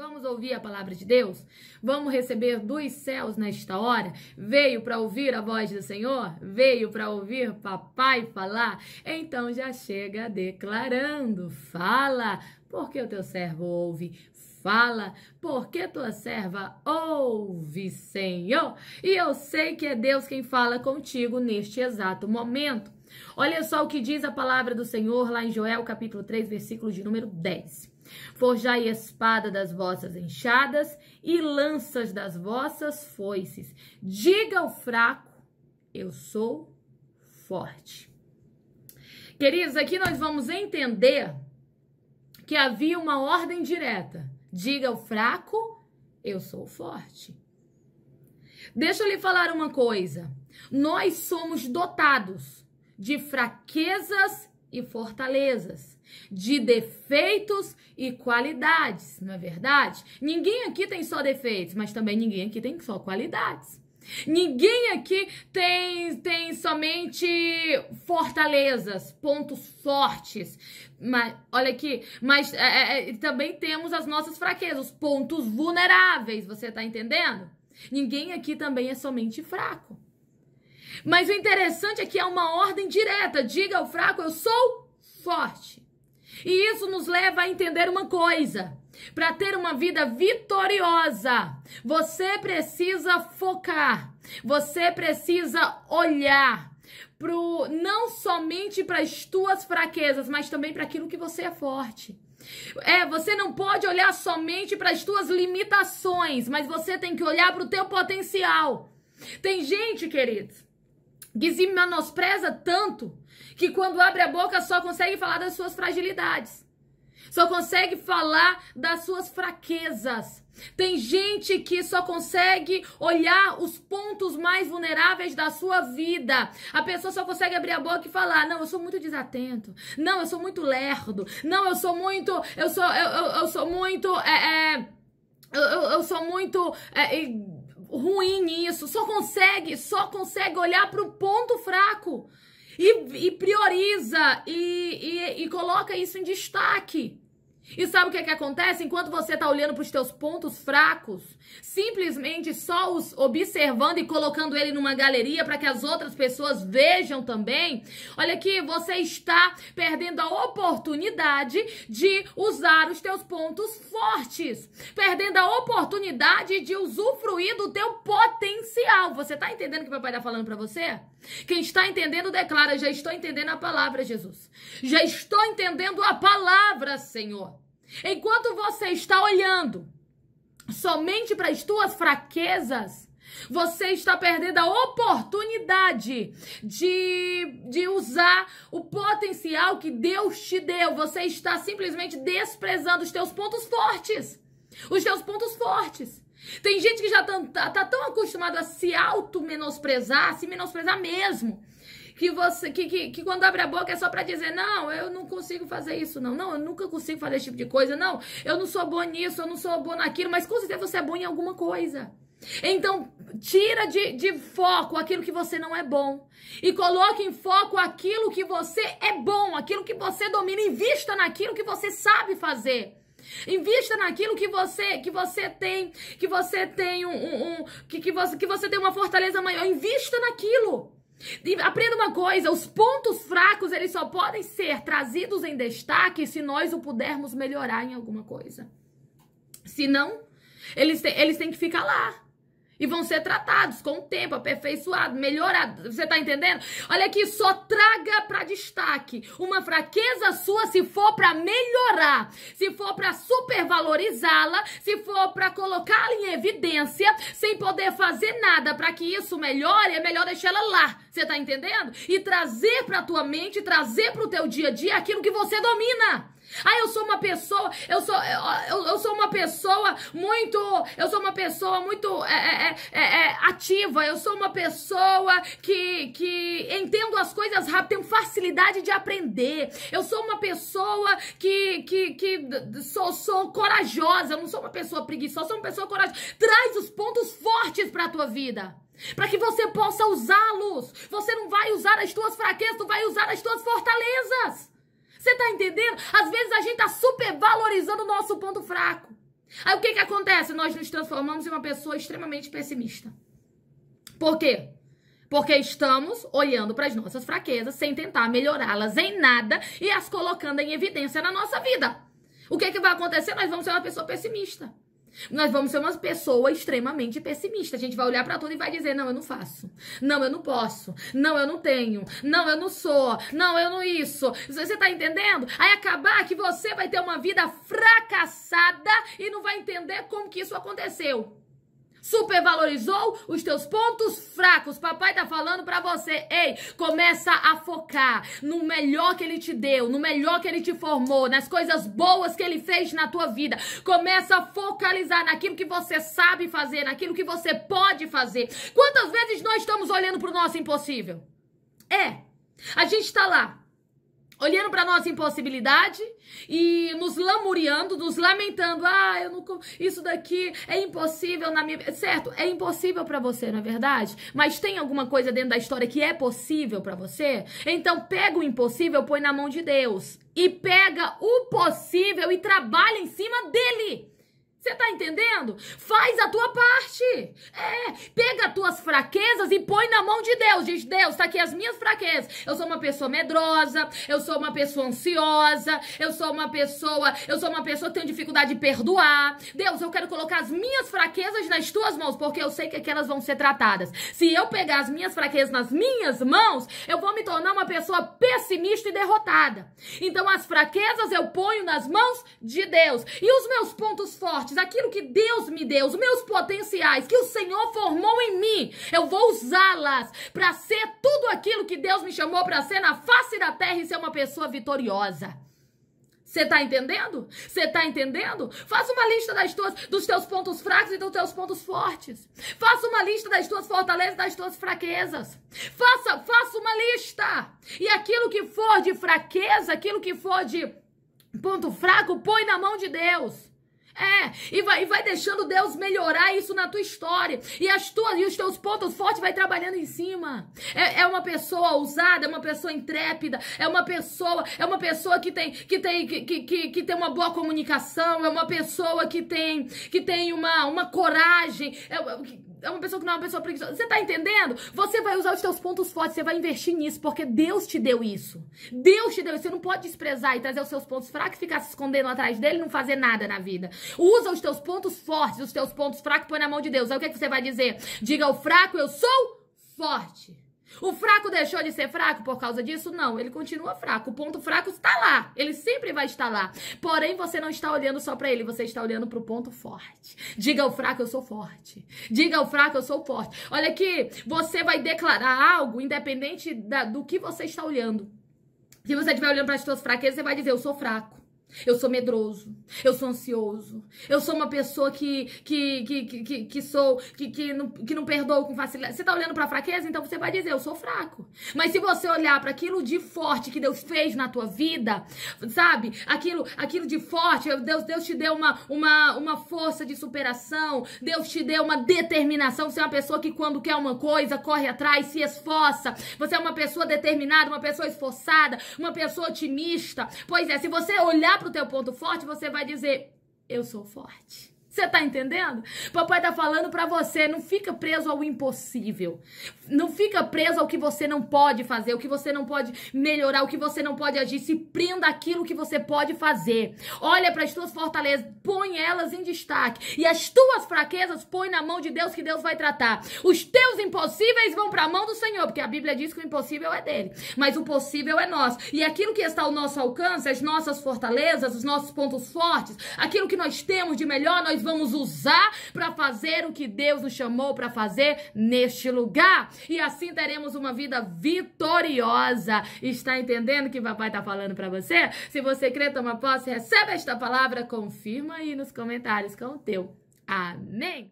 Vamos ouvir a palavra de Deus? Vamos receber dos céus nesta hora? Veio para ouvir a voz do Senhor? Veio para ouvir papai falar? Então já chega declarando: fala, porque o teu servo ouve. Fala, porque tua serva ouve, Senhor. E eu sei que é Deus quem fala contigo neste exato momento. Olha só o que diz a palavra do Senhor lá em Joel, capítulo 3, versículo de número 10. Forjai espada das vossas enxadas e lanças das vossas foices. Diga ao fraco, eu sou forte. Queridos, aqui nós vamos entender que havia uma ordem direta. Diga ao fraco, eu sou forte. Deixa eu lhe falar uma coisa. Nós somos dotados de fraquezas e fortalezas, de defeitos e qualidades, não é verdade? Ninguém aqui tem só defeitos, mas também ninguém aqui tem só qualidades. Ninguém aqui tem, tem somente fortalezas, pontos fortes. Mas, olha aqui, mas é, é, é também temos as nossas fraquezas, pontos vulneráveis, você tá entendendo? Ninguém aqui também é somente fraco. Mas o interessante é que é uma ordem direta: diga ao fraco, eu sou forte. E isso nos leva a entender uma coisa. Para ter uma vida vitoriosa, você precisa focar, você precisa olhar pro, não somente para as tuas fraquezas, mas também para aquilo que você é forte. É, você não pode olhar somente para as tuas limitações, mas você tem que olhar para o teu potencial. Tem gente, queridos que se menospreza tanto que quando abre a boca só consegue falar das suas fragilidades. Só consegue falar das suas fraquezas. Tem gente que só consegue olhar os pontos mais vulneráveis da sua vida. A pessoa só consegue abrir a boca e falar: "Não, eu sou muito desatento. Não, eu sou muito lerdo. Não, eu sou muito, eu sou eu, eu, eu sou muito é, é eu, eu, eu, sou muito é, ruim nisso, só consegue, só consegue olhar para o ponto fraco e, e prioriza e, e, e coloca isso em destaque. E sabe o que, é que acontece? Enquanto você está olhando para os teus pontos fracos, simplesmente só os observando e colocando ele numa galeria para que as outras pessoas vejam também, olha aqui, você está perdendo a oportunidade de usar os teus pontos fortes, perdendo a oportunidade de usufruir do teu potencial. Você está entendendo o que o papai está falando para você? Quem está entendendo declara: já estou entendendo a palavra, Jesus. Já estou entendendo a palavra, Senhor. Enquanto você está olhando somente para as tuas fraquezas, você está perdendo a oportunidade de, de usar o potencial que Deus te deu. Você está simplesmente desprezando os teus pontos fortes. Os teus pontos fortes. Tem gente que já tá, tá, tá tão acostumado a se auto-menosprezar, se menosprezar mesmo, que você que, que, que quando abre a boca é só para dizer não, eu não consigo fazer isso não, não, eu nunca consigo fazer esse tipo de coisa, não, eu não sou bom nisso, eu não sou bom naquilo, mas com certeza você é bom em alguma coisa. Então, tira de, de foco aquilo que você não é bom e coloque em foco aquilo que você é bom, aquilo que você domina, invista naquilo que você sabe fazer. Invista naquilo que você que você tem, que você tem um, um, um que, que, você, que você tem uma fortaleza maior. Invista naquilo. Aprenda uma coisa, os pontos fracos eles só podem ser trazidos em destaque se nós o pudermos melhorar em alguma coisa. Se não, eles, te, eles têm que ficar lá e vão ser tratados com o tempo, aperfeiçoados, melhorados. Você tá entendendo? Olha aqui, só traga para destaque uma fraqueza sua se for para melhorar, se for para supervalorizá-la, se for para colocá-la em evidência, sem poder fazer nada para que isso melhore, é melhor deixar ela lá. Você tá entendendo? E trazer para tua mente, trazer para o teu dia a dia aquilo que você domina. Ah, eu sou uma pessoa, eu sou, eu, eu sou uma pessoa muito, eu sou uma pessoa muito é é, é, é, é, ativa, eu sou uma pessoa que, que entendo as coisas rápido, tenho facilidade de aprender, eu sou uma pessoa que, que, que sou, sou corajosa, eu não sou uma pessoa preguiçosa, sou uma pessoa corajosa. Traz os pontos fortes para a tua vida para que você possa usá-los. Você não vai usar as tuas fraquezas, tu vai usar as tuas fortalezas. Você tá entendendo? Às vezes a gente tá supervalorizando o nosso ponto fraco. Aí o que que acontece? Nós nos transformamos em uma pessoa extremamente pessimista. Por quê? Porque estamos olhando para as nossas fraquezas sem tentar melhorá-las em nada e as colocando em evidência na nossa vida. O que que vai acontecer? Nós vamos ser uma pessoa pessimista. Nós vamos ser uma pessoa extremamente pessimista. A gente vai olhar para tudo e vai dizer: não, eu não faço. Não, eu não posso. Não, eu não tenho. Não, eu não sou. Não, eu não isso. Você tá entendendo? Aí acabar que você vai ter uma vida fracassada e não vai entender como que isso aconteceu supervalorizou os teus pontos fracos. Papai tá falando para você, ei, começa a focar no melhor que ele te deu, no melhor que ele te formou, nas coisas boas que ele fez na tua vida. Começa a focalizar naquilo que você sabe fazer, naquilo que você pode fazer. Quantas vezes nós estamos olhando pro nosso impossível? É. A gente tá lá olhando para nossa impossibilidade e nos lamuriando, nos lamentando. Ah, eu não isso daqui é impossível na minha, certo? É impossível para você, não é verdade? Mas tem alguma coisa dentro da história que é possível para você? Então pega o impossível, põe na mão de Deus e pega o possível e trabalha em cima dele. Você tá entendendo? Faz a tua parte. É, pega as tuas fraquezas e põe na mão de Deus. Diz, Deus, tá aqui as minhas fraquezas. Eu sou uma pessoa medrosa, eu sou uma pessoa ansiosa, eu sou uma pessoa, eu sou uma pessoa que tem dificuldade de perdoar. Deus, eu quero colocar as minhas fraquezas nas tuas mãos, porque eu sei que aquelas vão ser tratadas. Se eu pegar as minhas fraquezas nas minhas mãos, eu vou me tornar uma pessoa pessimista e derrotada. Então as fraquezas eu ponho nas mãos de Deus. E os meus pontos fortes fortes, aquilo que Deus me deu, os meus potenciais que o Senhor formou em mim, eu vou usá-las para ser tudo aquilo que Deus me chamou para ser na face da terra e ser uma pessoa vitoriosa. Você tá entendendo? Você tá entendendo? Faça uma lista das tuas, dos teus pontos fracos e dos teus pontos fortes. Faça uma lista das tuas fortalezas e das tuas fraquezas. Faça, faça uma lista. E aquilo que for de fraqueza, aquilo que for de ponto fraco, põe na mão de Deus. É, e vai, e vai deixando Deus melhorar isso na tua história. E as tuas e os teus pontos fortes vai trabalhando em cima. É, é uma pessoa ousada, é uma pessoa intrépida, é uma pessoa, é uma pessoa que tem que tem que, que, que, que tem uma boa comunicação, é uma pessoa que tem que tem uma, uma coragem, é, que, é uma pessoa que não é uma pessoa preguiçosa. Você tá entendendo? Você vai usar os seus pontos fortes, você vai investir nisso, porque Deus te deu isso. Deus te deu isso. Você não pode desprezar e trazer os seus pontos fracos e ficar se escondendo atrás dele e não fazer nada na vida. Usa os teus pontos fortes, os teus pontos fracos, põe na mão de Deus. Aí o que, é que você vai dizer? Diga ao fraco, eu sou forte. O fraco deixou de ser fraco por causa disso? Não, ele continua fraco. O ponto fraco está lá. Ele sempre vai estar lá. Porém, você não está olhando só para ele, você está olhando para o ponto forte. Diga ao fraco, eu sou forte. Diga ao fraco, eu sou forte. Olha aqui, você vai declarar algo independente da, do que você está olhando. Se você estiver olhando para as suas fraquezas, você vai dizer, eu sou fraco. Eu sou medroso, eu sou ansioso, eu sou uma pessoa que que, que, que, que, que sou, que, que, não, que não perdoa com facilidade. Você tá olhando pra fraqueza, então você vai dizer, eu sou fraco. Mas se você olhar para aquilo de forte que Deus fez na tua vida, sabe? Aquilo, aquilo de forte, Deus, Deus te deu uma, uma, uma força de superação, Deus te deu uma determinação. Você é uma pessoa que quando quer uma coisa, corre atrás, se esforça. Você é uma pessoa determinada, uma pessoa esforçada, uma pessoa otimista. Pois é, se você olhar para o teu ponto forte, você vai dizer: eu sou forte. Você tá entendendo? Papai tá falando para você, não fica preso ao impossível. Não fica preso ao que você não pode fazer, o que você não pode melhorar, o que você não pode agir. Se prenda aquilo que você pode fazer. Olha para as tuas fortalezas, põe elas em destaque. E as tuas fraquezas põe na mão de Deus que Deus vai tratar. Os teus impossíveis vão para a mão do Senhor, porque a Bíblia diz que o impossível é dele, mas o possível é nosso. E aquilo que está ao nosso alcance, as nossas fortalezas, os nossos pontos fortes, aquilo que nós temos de melhor, nós nós vamos usar para fazer o que Deus nos chamou para fazer neste lugar. E assim teremos uma vida vitoriosa. Está entendendo o que papai está falando para você? Se você crê, toma posse, recebe esta palavra, confirma aí nos comentários com o teu. Amém.